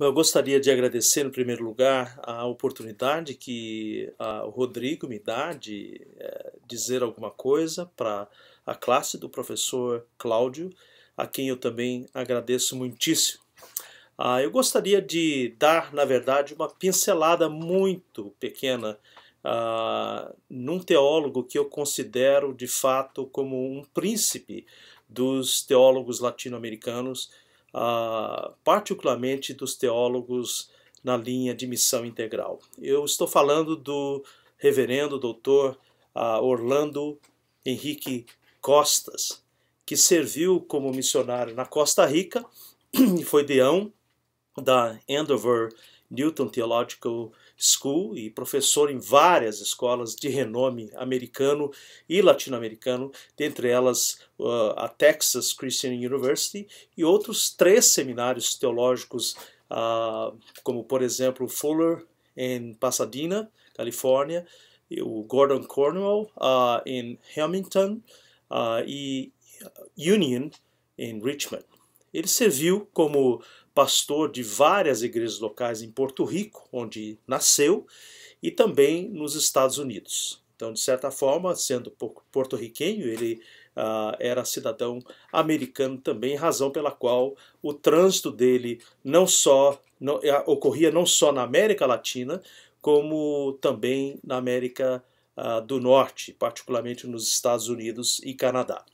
Eu gostaria de agradecer, em primeiro lugar, a oportunidade que o Rodrigo me dá de eh, dizer alguma coisa para a classe do professor Cláudio, a quem eu também agradeço muitíssimo. Ah, eu gostaria de dar, na verdade, uma pincelada muito pequena ah, num teólogo que eu considero de fato como um príncipe dos teólogos latino-americanos, ah, particularmente dos teólogos na linha de missão integral. Eu estou falando do reverendo doutor ah, Orlando Henrique Costas, que serviu como missionário na Costa Rica e foi deão da Andover Newton Theological School e professor em várias escolas de renome americano e latino-americano, dentre elas uh, a Texas Christian University e outros três seminários teológicos, uh, como por exemplo Fuller em Pasadena, Califórnia, o Gordon Cornwell uh, ah, em Hamilton e Union em Richmond. Ele serviu como pastor de várias igrejas locais em Porto Rico, onde nasceu, e também nos Estados Unidos. Então, de certa forma, sendo porto-riquenho, ele Uh, era cidadão americano também, razão pela qual o trânsito dele não só não, eh, ocorria não só na América Latina, como também na América uh, do Norte, particularmente nos Estados Unidos e Canadá.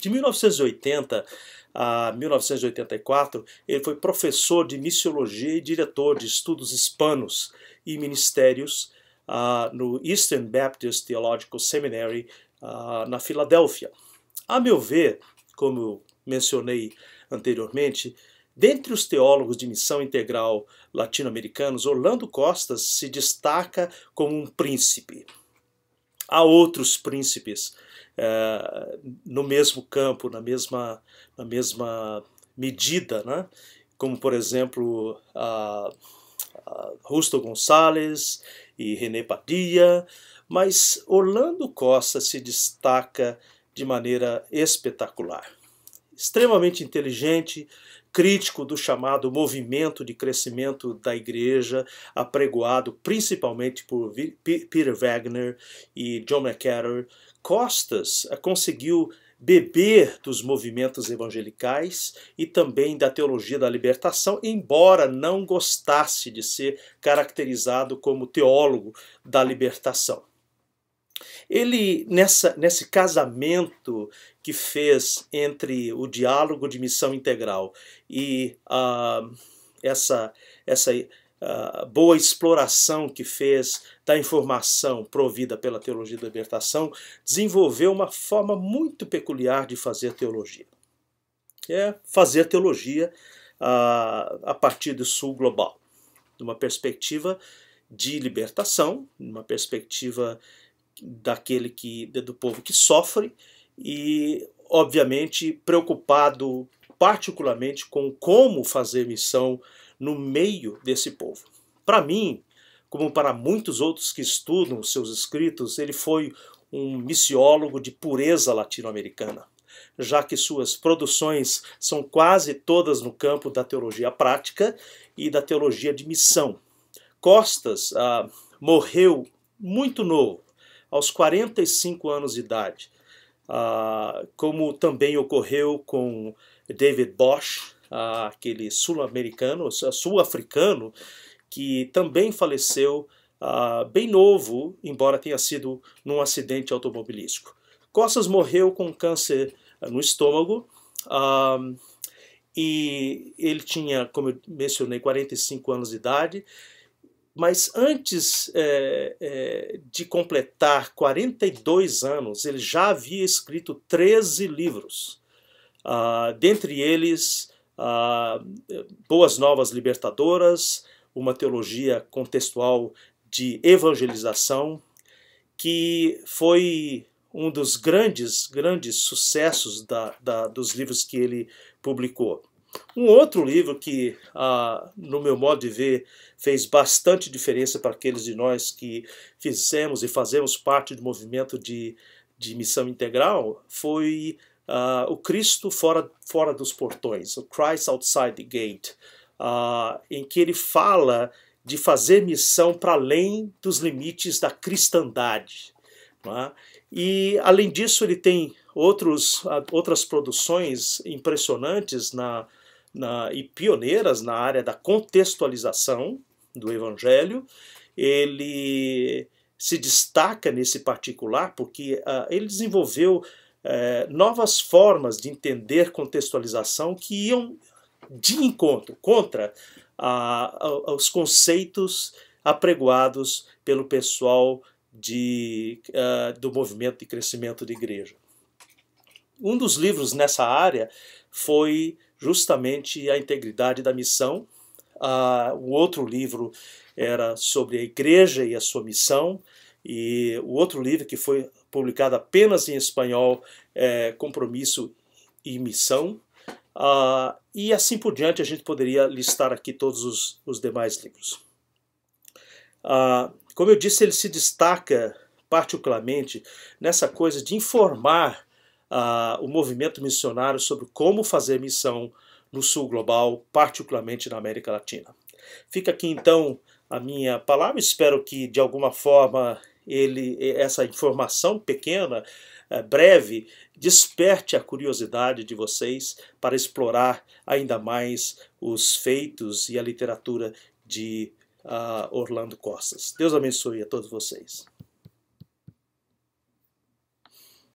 De 1980 a 1984, ele foi professor de missiologia e diretor de estudos hispanos e ministérios uh, no Eastern Baptist Theological Seminary uh, na Filadélfia. A meu ver, como mencionei anteriormente, dentre os teólogos de missão integral latino-americanos, Orlando Costas se destaca como um príncipe. Há outros príncipes é, no mesmo campo, na mesma, na mesma medida, né? como por exemplo a, a Rusto Gonçalves e René Padilha, mas Orlando Costa se destaca de maneira espetacular. Extremamente inteligente, crítico do chamado movimento de crescimento da igreja, apregoado principalmente por Peter Wagner e John McCarroll, Costas conseguiu beber dos movimentos evangelicais e também da teologia da libertação, embora não gostasse de ser caracterizado como teólogo da libertação. Ele, nessa, nesse casamento que fez entre o diálogo de missão integral e uh, essa, essa boa exploração que fez da informação provida pela teologia da libertação, desenvolveu uma forma muito peculiar de fazer teologia. É fazer teologia uh, a partir do sul global, numa perspectiva de libertação, numa perspectiva daquele que do povo que sofre e obviamente preocupado particularmente com como fazer missão no meio desse povo. Para mim, como para muitos outros que estudam seus escritos, ele foi um missiólogo de pureza latino-americana, já que suas produções são quase todas no campo da teologia prática e da teologia de missão. Costas ah, morreu muito novo, aos 45 anos de idade, ah, como também ocorreu com David Bosch, aquele sul-americano, sul-africano, que também faleceu ah, bem novo, embora tenha sido num acidente automobilístico. Costas morreu com câncer ah, no estômago ah, e ele tinha, como eu mencionei, 45 anos de idade. Mas antes é, é, de completar 42 anos, ele já havia escrito 13 livros. Uh, dentre eles ah, boas novas libertadoras, uma teologia contextual de evangelização, que foi um dos grandes, grandes sucessos da, da, dos livros que ele publicou. Um outro livro que, ah, no meu modo de ver, fez bastante diferença para aqueles de nós que fizemos e fazemos parte do movimento de, de missão integral foi uh, o Cristo fora, fora dos portões, o Christ Outside the Gate, uh, em que ele fala de fazer missão para além dos limites da cristandade. É? E, além disso, ele tem outros, ah, outras produções impressionantes na, na, e pioneiras na área da contextualização do Evangelho. Ele se destaca nesse particular porque uh, ele desenvolveu é, novas formas de entender contextualização que iam de encontro contra a, a, os conceitos apregoados pelo pessoal de, uh, do movimento de crescimento de igreja. Um dos livros nessa área foi justamente A Integridade da Missão. Uh, o outro livro era sobre a igreja e a sua missão. E o outro livro que foi publicada apenas em espanhol, é, Compromisso e Missão. Ah, e assim por diante, a gente poderia listar aqui todos os, os demais livros. Ah, como eu disse, ele se destaca particularmente nessa coisa de informar ah, o movimento missionário sobre como fazer missão no sul global, particularmente na América Latina. Fica aqui então a minha palavra, espero que de alguma forma ele, essa informação pequena, eh, breve, desperte a curiosidade de vocês para explorar ainda mais os feitos e a literatura de uh, Orlando Costas. Deus abençoe a todos vocês.